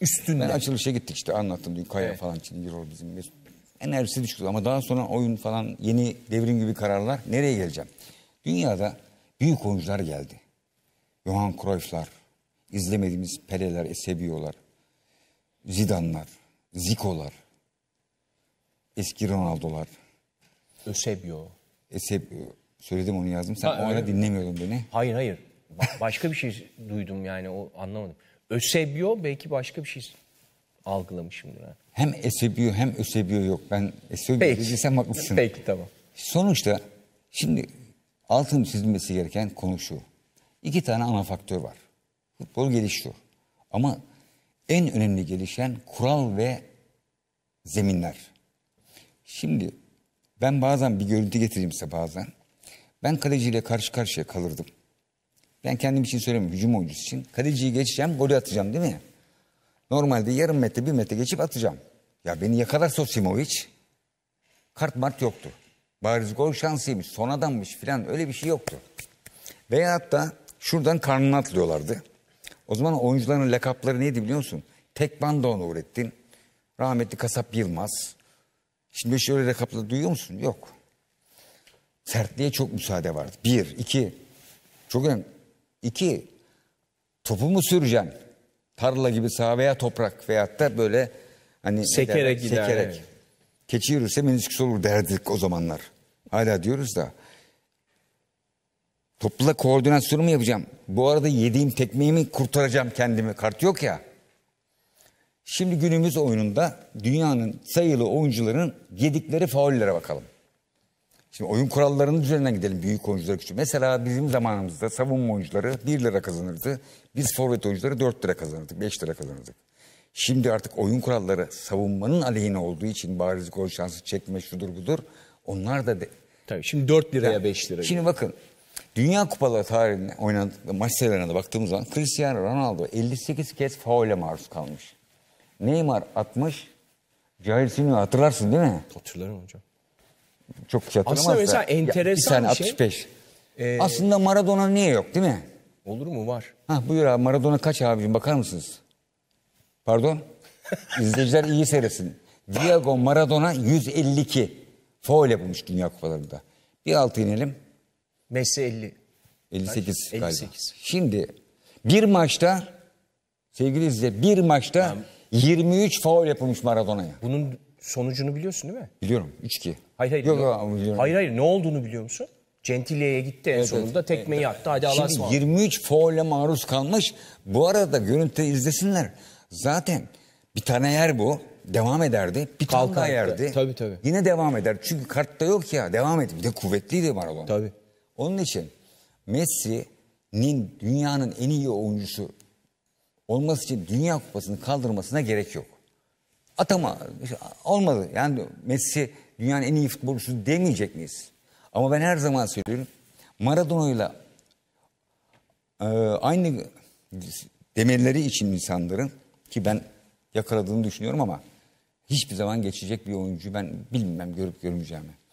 üstünde. Ben açılışa gittik işte anlattım dün Kaya evet. falan Çingir o bizim Mesut. Enerjisi düşük ama daha sonra oyun falan yeni devrim gibi kararlar nereye geleceğim? Dünyada büyük oyuncular geldi. Johan Cruyff'lar, izlemediğimiz Pele'ler, Esebiyo'lar, Zidane'lar, Zico'lar, eski Ronaldo'lar. Eusebio. Eusebio. Söyledim onu yazdım. Sen ha, o ara dinlemiyordun beni. Hayır hayır. Başka bir şey duydum yani o anlamadım. Ösebio belki başka bir şey algılamışımdır. Yani. Hem Esebio hem Ösebio yok. Ben Esebio dediysem haklısın. Peki tamam. Sonuçta şimdi altın çizilmesi gereken konu şu. İki tane ana faktör var. Futbol gelişiyor. Ama en önemli gelişen kural ve zeminler. Şimdi ben bazen bir görüntü getireyim size bazen. Ben kaleciyle karşı karşıya kalırdım. Ben kendim için söylemiyorum hücum oyuncusu için. Kaleciyi geçeceğim golü atacağım değil mi? Normalde yarım metre bir metre geçip atacağım. Ya beni yakalar Sosimovic. Kart mart yoktu. Bariz gol şansıymış adammış filan öyle bir şey yoktu. Veya hatta şuradan karnına atlıyorlardı. O zaman oyuncuların lakapları neydi biliyor musun? Tekvando Nurettin, rahmetli Kasap Yılmaz. Şimdi şöyle lakapları duyuyor musun? Yok. Sertliğe çok müsaade vardı. Bir, iki. Çok önemli. İki, topu mu süreceğim? Tarla gibi sağ veya toprak veyahut da böyle hani sekerek gider. Sekerek. Keçi yürürse menisküs olur derdik o zamanlar. Hala diyoruz da. Topla koordinasyonu mu yapacağım? Bu arada yediğim tekmeyi mi kurtaracağım kendimi? Kart yok ya. Şimdi günümüz oyununda dünyanın sayılı oyuncuların yedikleri faullere bakalım. Şimdi oyun kurallarının üzerinden gidelim büyük oyuncular küçük. Mesela bizim zamanımızda savunma oyuncuları 1 lira kazanırdı. Biz forvet oyuncuları 4 lira kazanırdık, 5 lira kazanırdık. Şimdi artık oyun kuralları savunmanın aleyhine olduğu için bariz gol şansı çekme şudur budur. Onlar da... De... Tabii şimdi 4 liraya yani, 5 liraya. Şimdi bakın Dünya Kupaları tarihinde oynadığı maç sayılarına baktığımız zaman Cristiano Ronaldo 58 kez faule maruz kalmış. Neymar 60, Jair Silva hatırlarsın değil mi? Hatırlarım hocam çok yatıramaz Aslında mesela enteresan ya, bir, bir şey. Ee... Aslında Maradona niye yok değil mi? Olur mu var. Ha buyur abi Maradona kaç abicim bakar mısınız? Pardon? İzleyiciler iyi seyretsin. Diego Maradona 152 foul yapmış Dünya Kupalarında. Bir altı inelim. Messi 50. 58 galiba. 58. Şimdi bir maçta sevgili izleyiciler bir maçta yani, 23 faul yapılmış Maradona'ya. Bunun sonucunu biliyorsun değil mi? Biliyorum 3-2. Hayır hayır. Yok, yok. Hayır hayır ne olduğunu biliyor musun? Centille'ye gitti en evet, sonunda evet, tekmeyi evet. attı. Hadi Allah'a Şimdi Allah 23 faule maruz kalmış. Bu arada görüntü izlesinler. Zaten bir tane yer bu. Devam ederdi. Bir tane yerdi. Tabii tabii. Yine devam eder. Çünkü kartta yok ya. Devam etti. Bir de kuvvetliydi Maradona. Tabii. Onun için Messi'nin dünyanın en iyi oyuncusu olması için Dünya Kupası'nı kaldırmasına gerek yok. Atama olmadı. Yani Messi dünyanın en iyi futbolcusu demeyecek miyiz? Ama ben her zaman söylüyorum. Maradona'yla e, aynı demirleri için insanların ki ben yakaladığını düşünüyorum ama hiçbir zaman geçecek bir oyuncu ben bilmem görüp görmeyeceğimi.